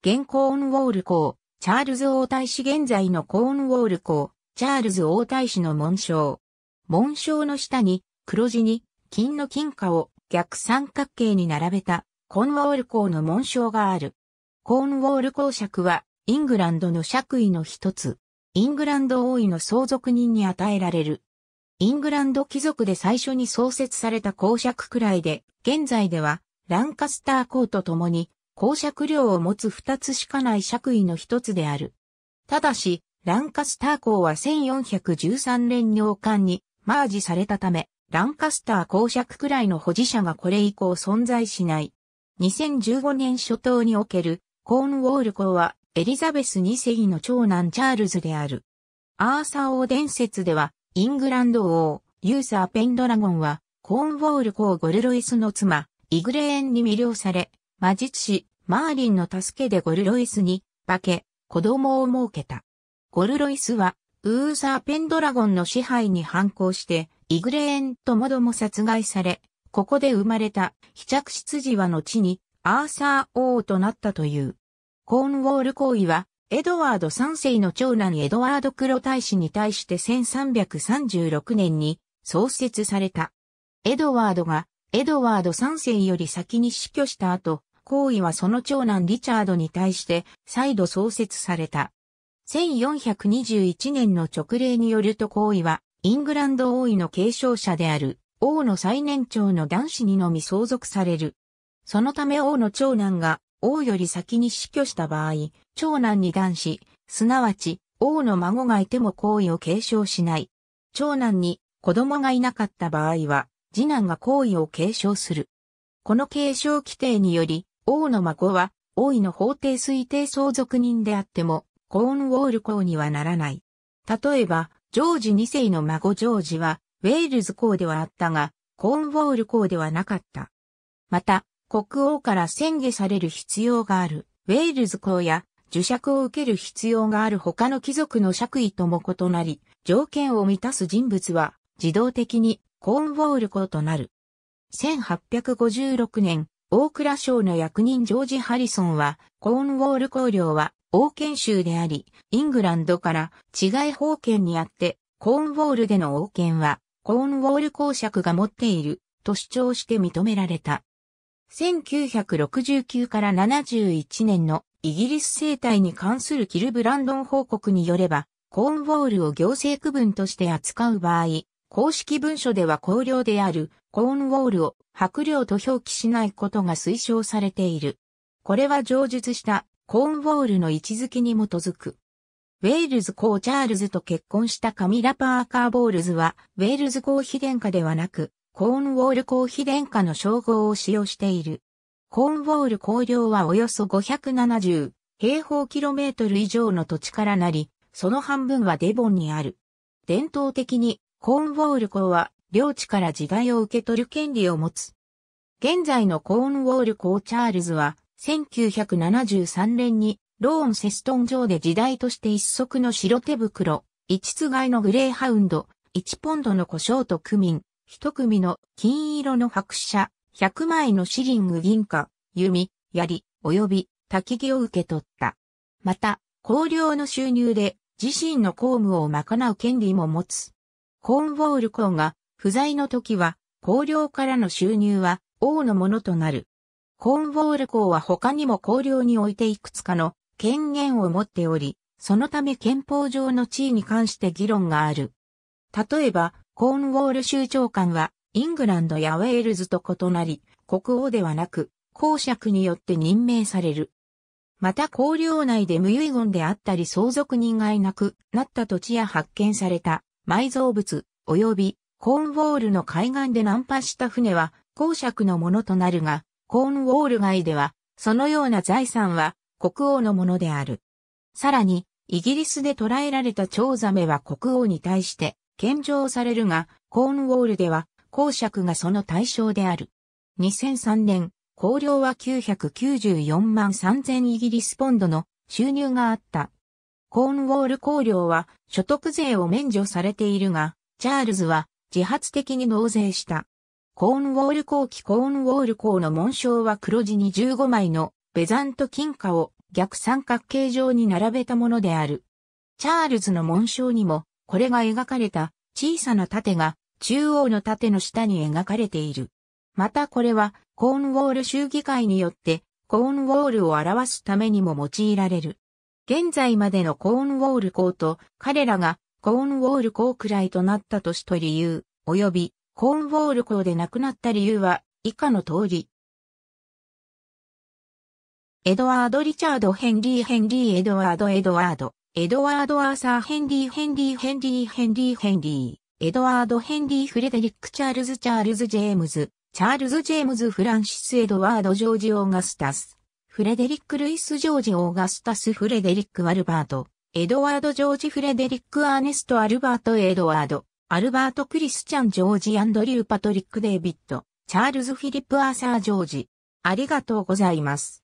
現コーンウォール公、チャールズ王太子現在のコーンウォール公、チャールズ王太子の紋章。紋章の下に、黒地に、金の金貨を逆三角形に並べた、コーンウォール公の紋章がある。コーンウォール公爵は、イングランドの爵位の一つ、イングランド王位の相続人に与えられる。イングランド貴族で最初に創設された公爵くらいで、現在では、ランカスター公と共に、公爵領を持つ二つしかない爵位の一つである。ただし、ランカスター公は1413年に王冠にマージされたため、ランカスター公爵くらいの保持者がこれ以降存在しない。2015年初頭におけるコーンウォール公はエリザベス2世の長男チャールズである。アーサー王伝説では、イングランド王、ユーサー・ペンドラゴンは、コーンウォール公ゴルロイスの妻、イグレーンに魅了され、魔術師、マーリンの助けでゴルロイスに、化け、子供を設けた。ゴルロイスは、ウーザーペンドラゴンの支配に反抗して、イグレーンともども殺害され、ここで生まれた、被着羊は後に、アーサー王となったという。コーンウォール行為は、エドワード3世の長男エドワード黒大使に対して1336年に創設された。エドワードがエドワード3世より先に死去した後、行為はその長男リチャードに対して再度創設された。1421年の直令によると行為はイングランド王位の継承者である王の最年長の男子にのみ相続される。そのため王の長男が王より先に死去した場合、長男に男子、すなわち王の孫がいても行為を継承しない。長男に子供がいなかった場合は、次男が行為を継承する。この継承規定により、王の孫は、王位の法定推定相続人であっても、コーンウォール公にはならない。例えば、ジョージ2世の孫ジョージは、ウェールズ公ではあったが、コーンウォール公ではなかった。また、国王から宣言される必要がある、ウェールズ公や、受爵を受ける必要がある他の貴族の爵位とも異なり、条件を満たす人物は、自動的にコーンウォール公となる。1856年、大倉省の役人ジョージ・ハリソンは、コーンウォール公領は、王権州であり、イングランドから治外法権にあって、コーンウォールでの王権は、コーンウォール公爵が持っている、と主張して認められた。1969から71年のイギリス政体に関するキルブランドン報告によれば、コーンウォールを行政区分として扱う場合、公式文書では公領であるコーンウォールを白領と表記しないことが推奨されている。これは上述したコーンウォールの位置づけに基づく。ウェールズ公チャールズと結婚したカミラ・パーカー・ボールズは、ウェールズ公妃殿下ではなく、コーンウォール公妃殿下の称号を使用している。コーンウォール公領はおよそ570平方キロメートル以上の土地からなり、その半分はデボンにある。伝統的にコーンウォール公は、領地から時代を受け取る権利を持つ。現在のコーンウォール公チャールズは、1973年に、ローンセストン城で時代として一足の白手袋、一つ買いのグレーハウンド、一ポンドの胡椒とクミン、一組の金色の白車、百枚のシリング銀貨、弓、槍、及び焚き木を受け取った。また、公領の収入で自身の公務を賄う権利も持つ。コーンウォール公が不在の時は、公領からの収入は王のものとなる。コーンウォール公は他にも公領においていくつかの権限を持っており、そのため憲法上の地位に関して議論がある。例えば、コーンウォール州長官は、イングランドやウェールズと異なり、国王ではなく、公爵によって任命される。また公領内で無遺言であったり相続人がいなくなった土地や発見された埋蔵物、及びコーンウォールの海岸で難破した船は公爵のものとなるが、コーンウォール外では、そのような財産は国王のものである。さらに、イギリスで捕らえられた蝶ザメは国王に対して献上されるが、コーンウォールでは公爵がその対象である。2003年、公領は994万3000イギリスポンドの収入があったコーンウォール公領は所得税を免除されているが、チャールズは自発的に納税した。コーンウォール公記コーンウォール公の紋章は黒地に15枚のベザント金貨を逆三角形状に並べたものである。チャールズの紋章にもこれが描かれた小さな盾が中央の盾の下に描かれている。またこれはコーンウォール州議会によってコーンウォールを表すためにも用いられる。現在までのコーンウォール校と彼らがコーンウォール校くらいとなったとしと理由、及びコーンウォール校で亡くなった理由は以下の通り。エドワード・リチャード・ヘンリー・ヘンリー・エドワード・エドワード、エドワード・アーサー・ヘンリー・ヘンリー・ヘンリー・ヘンリー・ヘンリー、エドワード・ヘンリー・フレデリック・チャールズ・チャールズ・ジェームズ、チャールズ・ジェームズ・フランシス・エドワード・ジョージ・オーガスタス。フレデリック・ルイス・ジョージ・オーガスタス・フレデリック・アルバート、エドワード・ジョージ・フレデリック・アーネスト・アルバート・エドワード、アルバート・クリスチャン・ジョージ・アンドリュー・パトリック・デイビッド、チャールズ・フィリップ・アーサー・ジョージ。ありがとうございます。